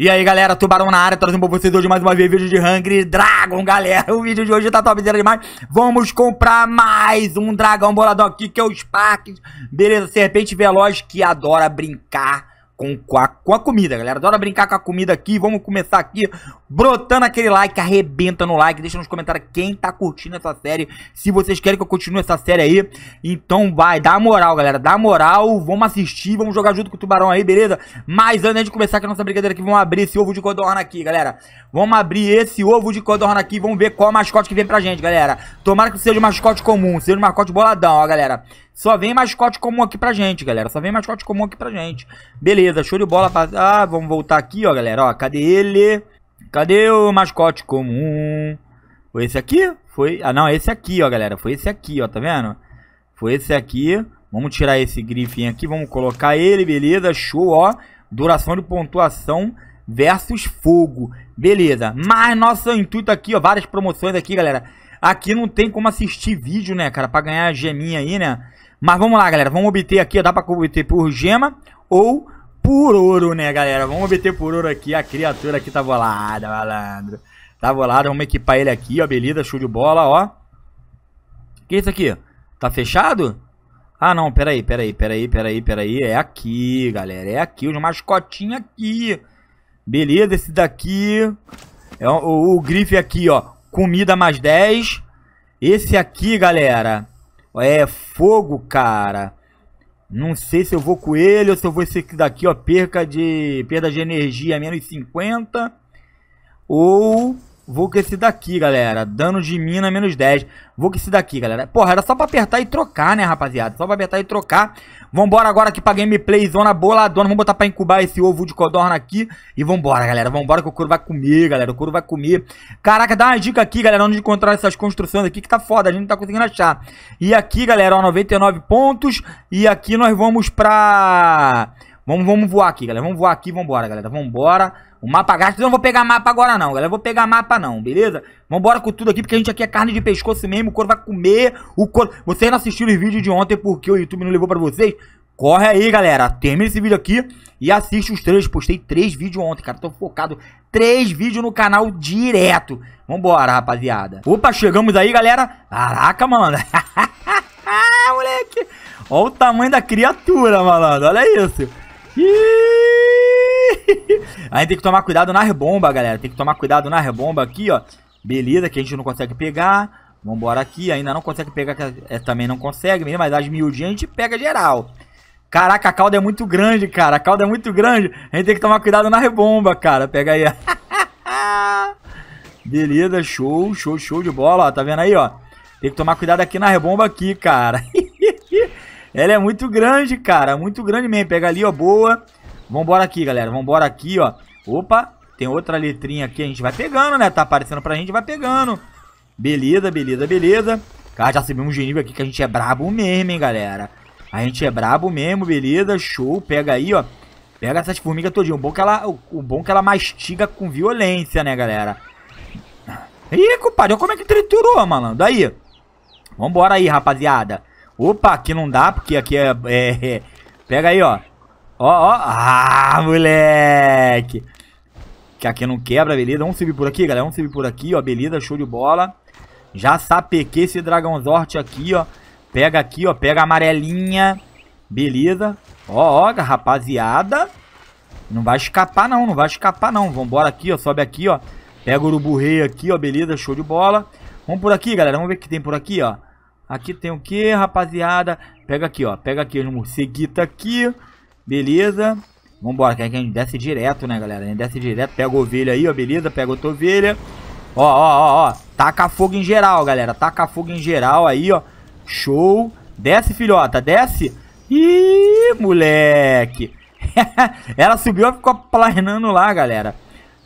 E aí galera, Tubarão na área, trazendo pra vocês hoje mais uma vez vídeo de Hungry Dragon, galera. O vídeo de hoje tá topzera demais. Vamos comprar mais um dragão boladão aqui, que é o Spark. Beleza, serpente veloz que adora brincar com, com, a, com a comida, galera. Adora brincar com a comida aqui. Vamos começar aqui brotando aquele like. Arrebenta no like. Deixa nos comentários quem tá curtindo essa série. Se vocês querem que eu continue essa série aí. Então vai, dá moral, galera. Dá moral. Vamos assistir. Vamos jogar junto com o Tubarão aí, beleza? Mas antes de começar com a nossa brincadeira aqui, vamos abrir esse ovo de codorna aqui, galera. Vamos abrir esse ovo de codorna aqui. Vamos ver qual é mascote que vem pra gente, galera. Tomara que seja um mascote comum. Seja um mascote boladão, ó, galera. Só vem mascote comum aqui pra gente, galera. Só vem mascote comum aqui pra gente. Beleza, show de bola. Ah, vamos voltar aqui, ó, galera. Ó, cadê ele? Cadê o mascote comum? Foi esse aqui? Foi... Ah, não, esse aqui, ó, galera. Foi esse aqui, ó, tá vendo? Foi esse aqui. Vamos tirar esse griffin aqui, vamos colocar ele, beleza? Show, ó. Duração de pontuação versus fogo. Beleza. Mas nosso intuito aqui, ó, várias promoções aqui, galera. Aqui não tem como assistir vídeo, né, cara, pra ganhar geminha aí, né? Mas vamos lá, galera. Vamos obter aqui, dá pra obter por gema ou por ouro, né, galera? Vamos obter por ouro aqui. A criatura aqui tá bolada, malandro. Tá bolada. Vamos equipar ele aqui, ó. Beleza, show de bola, ó. Que é isso aqui? Tá fechado? Ah, não. pera pera aí aí pera aí pera aí É aqui, galera. É aqui. Os mascotinhos aqui. Beleza, esse daqui. É o, o, o grife aqui, ó. Comida mais 10. Esse aqui, galera. É fogo, cara. Não sei se eu vou com ele ou se eu vou esse daqui, ó. Perca de. Perda de energia menos 50. Ou Vou com esse daqui, galera. Dano de mina, menos 10. Vou com esse daqui, galera. Porra, era só pra apertar e trocar, né, rapaziada? Só pra apertar e trocar. Vambora agora aqui pra gameplay, zona boladona. Vamos botar pra incubar esse ovo de codorna aqui. E vambora, galera. Vambora que o couro vai comer, galera. O couro vai comer. Caraca, dá uma dica aqui, galera, onde encontrar essas construções aqui que tá foda. A gente não tá conseguindo achar. E aqui, galera, ó, 99 pontos. E aqui nós vamos pra... Vamos, vamos voar aqui, galera. Vamos voar aqui, vambora, galera. Vambora. O mapa gasto. Eu não vou pegar mapa agora não, galera. Eu vou pegar mapa não, beleza? Vambora com tudo aqui, porque a gente aqui é carne de pescoço mesmo. O couro vai comer. O couro... Vocês não assistiram os vídeos de ontem porque o YouTube não levou pra vocês? Corre aí, galera. Termina esse vídeo aqui e assiste os três. Postei três vídeos ontem, cara. Tô focado. Três vídeos no canal direto. Vambora, rapaziada. Opa, chegamos aí, galera. Caraca, mano. moleque. Olha o tamanho da criatura, malandro. Olha isso. Ih. Aí tem que tomar cuidado na rebomba, galera. Tem que tomar cuidado na rebomba aqui, ó. Beleza, que a gente não consegue pegar. Vambora aqui, ainda não consegue pegar, é, também não consegue mesmo, mas as miudinhas a gente pega geral. Caraca, a cauda é muito grande, cara. A cauda é muito grande. A gente tem que tomar cuidado na rebomba, cara. Pega aí. Beleza, show, show, show de bola, ó. Tá vendo aí, ó? Tem que tomar cuidado aqui na rebomba aqui, cara. Ela é muito grande, cara. Muito grande mesmo. Pega ali, ó, boa. Vambora aqui, galera. Vambora aqui, ó. Opa, tem outra letrinha aqui. A gente vai pegando, né? Tá aparecendo pra gente, vai pegando. Beleza, beleza, beleza. Cara, já subiu um nível aqui que a gente é brabo mesmo, hein, galera. A gente é brabo mesmo, beleza. Show, pega aí, ó. Pega essas formigas todinho. O bom que ela, o bom que ela mastiga com violência, né, galera. Ih, compadre, como é que triturou, malandro? Aí. Vambora aí, rapaziada. Opa, aqui não dá, porque aqui é... é, é. Pega aí, ó. Ó, ó. Ah, moleque. Que aqui não quebra, beleza. Vamos subir por aqui, galera. Vamos subir por aqui, ó. Beleza, show de bola. Já sapequei esse Dragonzort aqui, ó. Pega aqui, ó. Pega a amarelinha. Beleza. Ó, ó, rapaziada. Não vai escapar, não. Não vai escapar, não. Vambora aqui, ó. Sobe aqui, ó. Pega o urubu rei aqui, ó. Beleza, show de bola. Vamos por aqui, galera. Vamos ver o que tem por aqui, ó. Aqui tem o que, rapaziada? Pega aqui, ó. Pega aqui os morceguitos aqui. Beleza. Vambora, que a gente desce direto, né, galera? A gente desce direto, pega ovelha aí, ó, beleza? Pega outra ovelha. Ó, ó, ó, ó. Taca fogo em geral, galera. Taca fogo em geral aí, ó. Show. Desce, filhota, desce. Ih, moleque. Ela subiu e ficou planando lá, galera.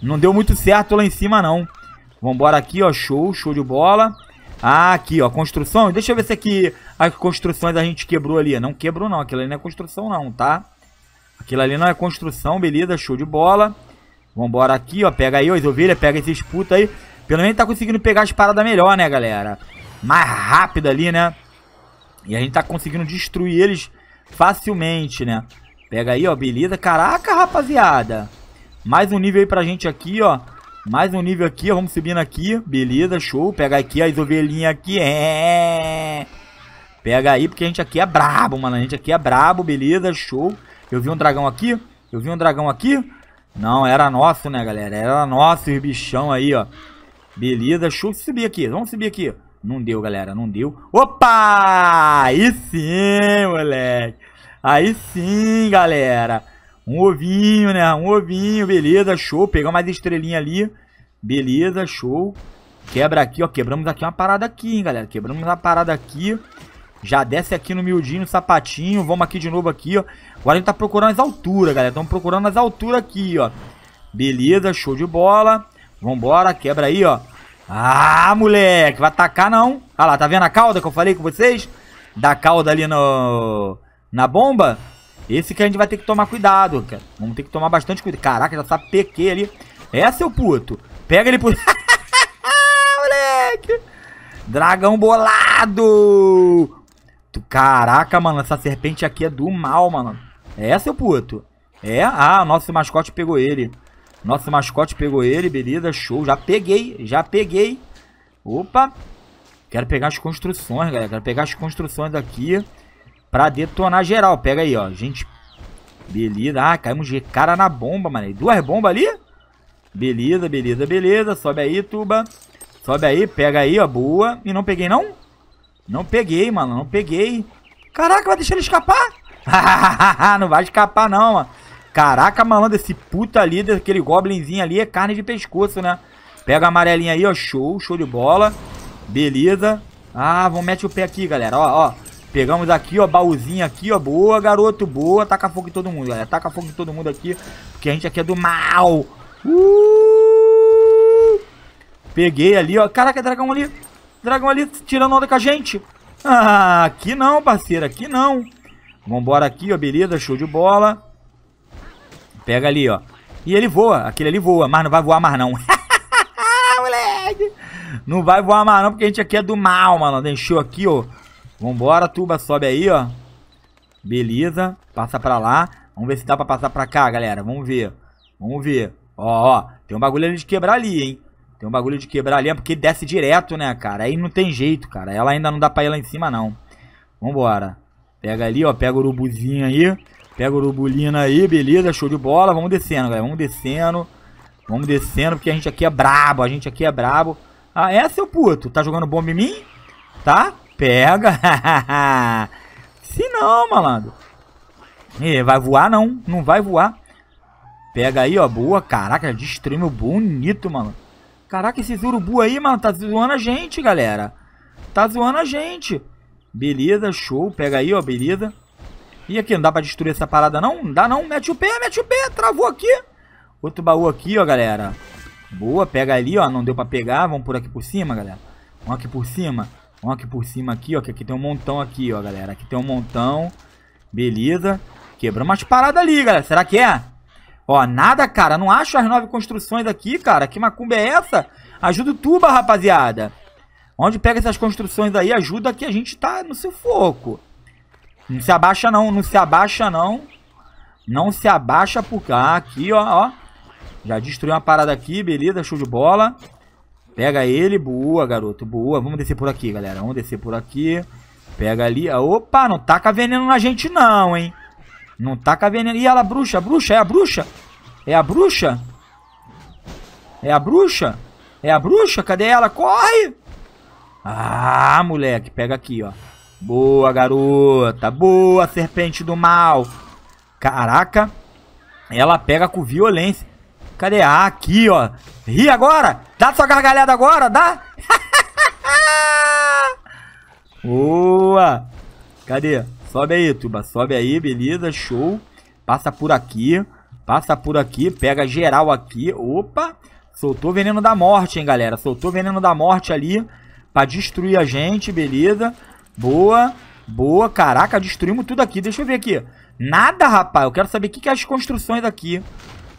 Não deu muito certo lá em cima, não. Vambora aqui, ó. Show, show de bola. Ah, aqui, ó, construção. Deixa eu ver se aqui as construções a gente quebrou ali. Não quebrou, não. Aquilo ali não é construção, não, tá? Aquilo ali não é construção, beleza, show de bola. Vambora aqui, ó, pega aí as ovelhas, pega esses putos aí. Pelo menos tá conseguindo pegar as paradas melhor, né, galera? Mais rápido ali, né? E a gente tá conseguindo destruir eles facilmente, né? Pega aí, ó, beleza. Caraca, rapaziada. Mais um nível aí pra gente aqui, ó. Mais um nível aqui, ó. Vamos subindo aqui. Beleza, show. Pega aqui as ovelhinhas aqui. É. Pega aí, porque a gente aqui é brabo, mano. A gente aqui é brabo, beleza, show. Eu vi um dragão aqui. Eu vi um dragão aqui. Não, era nosso, né, galera? Era nosso os bichão aí, ó. Beleza, deixa eu subir aqui. Vamos subir aqui. Não deu, galera, não deu. Opa! Aí sim, moleque. Aí sim, galera. Um ovinho, né? Um ovinho, beleza, show. Pegar mais estrelinha ali. Beleza, show. Quebra aqui, ó. Quebramos aqui uma parada aqui, hein, galera. Quebramos uma parada aqui. Já desce aqui no miudinho, no sapatinho. Vamos aqui de novo aqui, ó. Agora a gente tá procurando as alturas, galera. Estamos procurando as alturas aqui, ó. Beleza, show de bola. Vambora, quebra aí, ó. Ah, moleque, vai atacar não. Ah lá, tá vendo a cauda que eu falei com vocês? Da cauda ali no... na bomba? Esse que a gente vai ter que tomar cuidado, cara. Vamos ter que tomar bastante cuidado. Caraca, já tá PQ ali. É, seu puto. Pega ele por... moleque. Dragão bolado. Caraca, mano, essa serpente aqui é do mal, mano. É, seu puto. É, ah, nosso mascote pegou ele. Nosso mascote pegou ele, beleza, show. Já peguei, já peguei. Opa. Quero pegar as construções, galera. Quero pegar as construções aqui pra detonar geral. Pega aí, ó. Gente, beleza. Ah, caímos de cara na bomba, mano. Duas bombas ali? Beleza, beleza, beleza. Sobe aí, tuba. Sobe aí, pega aí, ó. Boa. E não peguei, não? Não peguei, mano. Não peguei. Caraca, vai deixar ele escapar? não vai escapar não, mano. Caraca, malandro, esse puta ali, daquele goblinzinho ali é carne de pescoço, né? Pega a amarelinha aí, ó, show, show de bola. Beleza. Ah, vamos meter o pé aqui, galera, ó, ó. Pegamos aqui, ó, baúzinho aqui, ó. Boa, garoto, boa. Taca fogo em todo mundo, galera. Taca fogo em todo mundo aqui, porque a gente aqui é do mal. Uh! Peguei ali, ó. Caraca, dragão ali. Dragão ali tirando onda com a gente. Ah, aqui não, parceiro, aqui não. Vambora aqui, ó, beleza, show de bola. Pega ali, ó. E ele voa, aquele ali voa, mas não vai voar mais não. Moleque! Não vai voar mais não, porque a gente aqui é do mal, mano. Deixou aqui, ó. Vambora, tuba, sobe aí, ó. Beleza, passa pra lá. Vamos ver se dá pra passar pra cá, galera. Vamos ver. Vamos ver. Ó, ó, tem um bagulho de quebrar ali, hein. Tem um bagulho de quebrar ali, é porque desce direto, né, cara. Aí não tem jeito, cara. Ela ainda não dá pra ir lá em cima, não. Vambora. Pega ali, ó. Pega o urubuzinho aí. Pega o urubulino aí, beleza. Show de bola. Vamos descendo, galera. Vamos descendo. Vamos descendo, porque a gente aqui é brabo. A gente aqui é brabo. Ah, é, seu puto? Tá jogando bomba em mim? Tá? Pega. Se não, malandro. E, vai voar, não. Não vai voar. Pega aí, ó. Boa. Caraca, destruiu bonito, mano. Caraca, esses urubu aí, mano, tá zoando a gente, galera. Tá zoando a gente. Beleza, show. Pega aí, ó, beleza. E aqui, não dá pra destruir essa parada não? Não dá não. Mete o pé, mete o pé. Travou aqui. Outro baú aqui, ó, galera. Boa, pega ali, ó. Não deu pra pegar. Vamos por aqui por cima, galera. Vamos aqui por cima. Vamos aqui por cima aqui, ó. Que aqui tem um montão aqui, ó, galera. Aqui tem um montão. Beleza. Quebramos umas paradas ali, galera. Será que é? Ó, nada, cara. Não acho as nove construções aqui, cara. Que macumba é essa? Ajuda o tuba, rapaziada. Onde pega essas construções aí, ajuda que a gente tá no sufoco. Não se abaixa não, não se abaixa não. Não se abaixa por cá. Ah, aqui, ó, ó. Já destruiu uma parada aqui, beleza, show de bola. Pega ele, boa, garoto, boa. Vamos descer por aqui, galera. Vamos descer por aqui. Pega ali. Ah, opa, não taca veneno na gente não, hein. Não taca veneno. Ih, ela, é bruxa, bruxa, é a bruxa. É a bruxa. É a bruxa. É a bruxa. Cadê ela? Corre. Ah, moleque, pega aqui, ó. Boa, garota. Boa, serpente do mal. Caraca. Ela pega com violência. Cadê? Ah, aqui, ó. Ri agora. Dá sua gargalhada agora, dá. Boa. Cadê? Sobe aí, Tuba. Sobe aí, beleza. Show. Passa por aqui. Passa por aqui. Pega geral aqui. Opa. Soltou veneno da morte, hein, galera. Soltou veneno da morte ali. Pra destruir a gente, beleza. Boa, boa. Caraca, destruímos tudo aqui. Deixa eu ver aqui. Nada, rapaz. Eu quero saber o que, que é as construções aqui.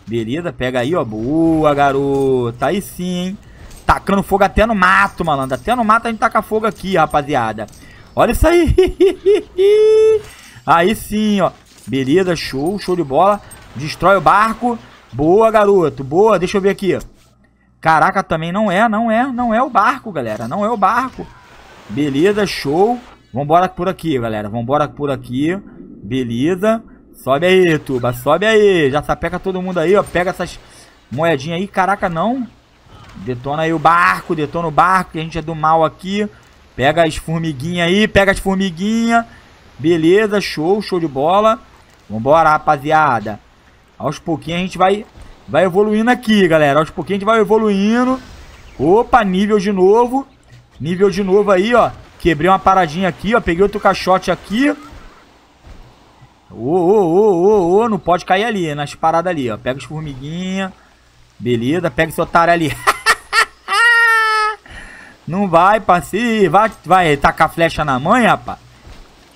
Beleza, pega aí, ó. Boa, garota. Aí sim, hein. Tacando fogo até no mato, malandro. Até no mato a gente taca fogo aqui, rapaziada. Olha isso aí. aí sim, ó. Beleza, show, show de bola. Destrói o barco. Boa, garoto. Boa, deixa eu ver aqui. Caraca, também não é, não é, não é o barco, galera. Não é o barco. Beleza, show. Vambora por aqui, galera. Vambora por aqui. Beleza. Sobe aí, tuba. Sobe aí. Já sapeca todo mundo aí, ó. Pega essas moedinhas aí. Caraca, não. Detona aí o barco. Detona o barco, que a gente é do mal aqui. Pega as formiguinhas aí. Pega as formiguinhas. Beleza, show. Show de bola. Vambora, rapaziada. Aos pouquinhos a gente vai Vai evoluindo aqui, galera. Aos pouquinhos a gente vai evoluindo. Opa, nível de novo. Nível de novo aí, ó. Quebrei uma paradinha aqui, ó. Peguei outro caixote aqui. Ô, ô, ô, ô, ô. Não pode cair ali, nas paradas ali, ó. Pega as formiguinhas. Beleza, pega esse otário ali. não vai, parceiro. Vai, vai tacar flecha na mãe, rapaz.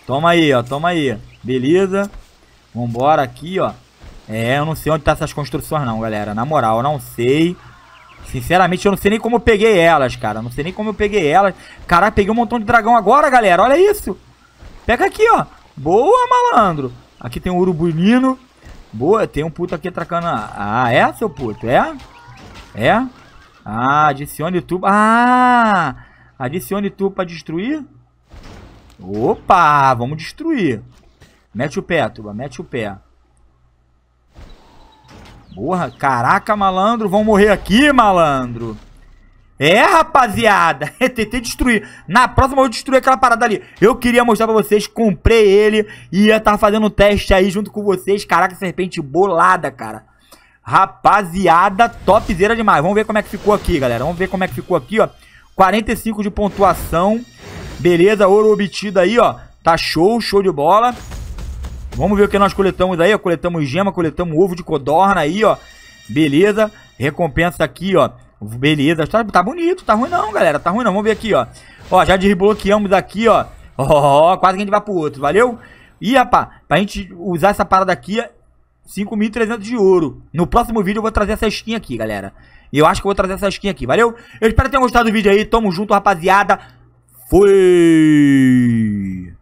Toma aí, ó. Toma aí. Beleza. Vambora aqui, ó. É, eu não sei onde tá essas construções não, galera. Na moral, eu não sei. Sinceramente, eu não sei nem como eu peguei elas, cara. não sei nem como eu peguei elas. Caralho, peguei um montão de dragão agora, galera. Olha isso. Pega aqui, ó. Boa, malandro. Aqui tem um urubulino. Boa, tem um puto aqui atracando. Ah, é, seu puto? É? É? Ah, adicione tubo. Ah! Adicione tubo pra destruir. Opa, vamos destruir. Mete o pé, tuba, mete o pé. Porra, caraca, malandro, vão morrer aqui, malandro. É, rapaziada, é tentei destruir. Na próxima eu vou destruir aquela parada ali. Eu queria mostrar pra vocês, comprei ele e ia estar fazendo um teste aí junto com vocês. Caraca, serpente bolada, cara. Rapaziada, topzera demais. Vamos ver como é que ficou aqui, galera. Vamos ver como é que ficou aqui, ó. 45 de pontuação. Beleza, ouro obtido aí, ó. Tá show, show de bola. Vamos ver o que nós coletamos daí, ó. Coletamos gema, coletamos ovo de codorna aí, ó. Beleza. Recompensa tá aqui, ó. Beleza. Tá, tá bonito, tá ruim não, galera. Tá ruim não. Vamos ver aqui, ó. Ó, já desbloqueamos aqui, ó. Ó, oh, quase que a gente vai pro outro, valeu? E, rapaz, pra gente usar essa parada aqui, 5.300 é de ouro. No próximo vídeo eu vou trazer essa skin aqui, galera. E eu acho que eu vou trazer essa skin aqui, valeu? Eu espero que tenham gostado do vídeo aí. Tamo junto, rapaziada. Fui!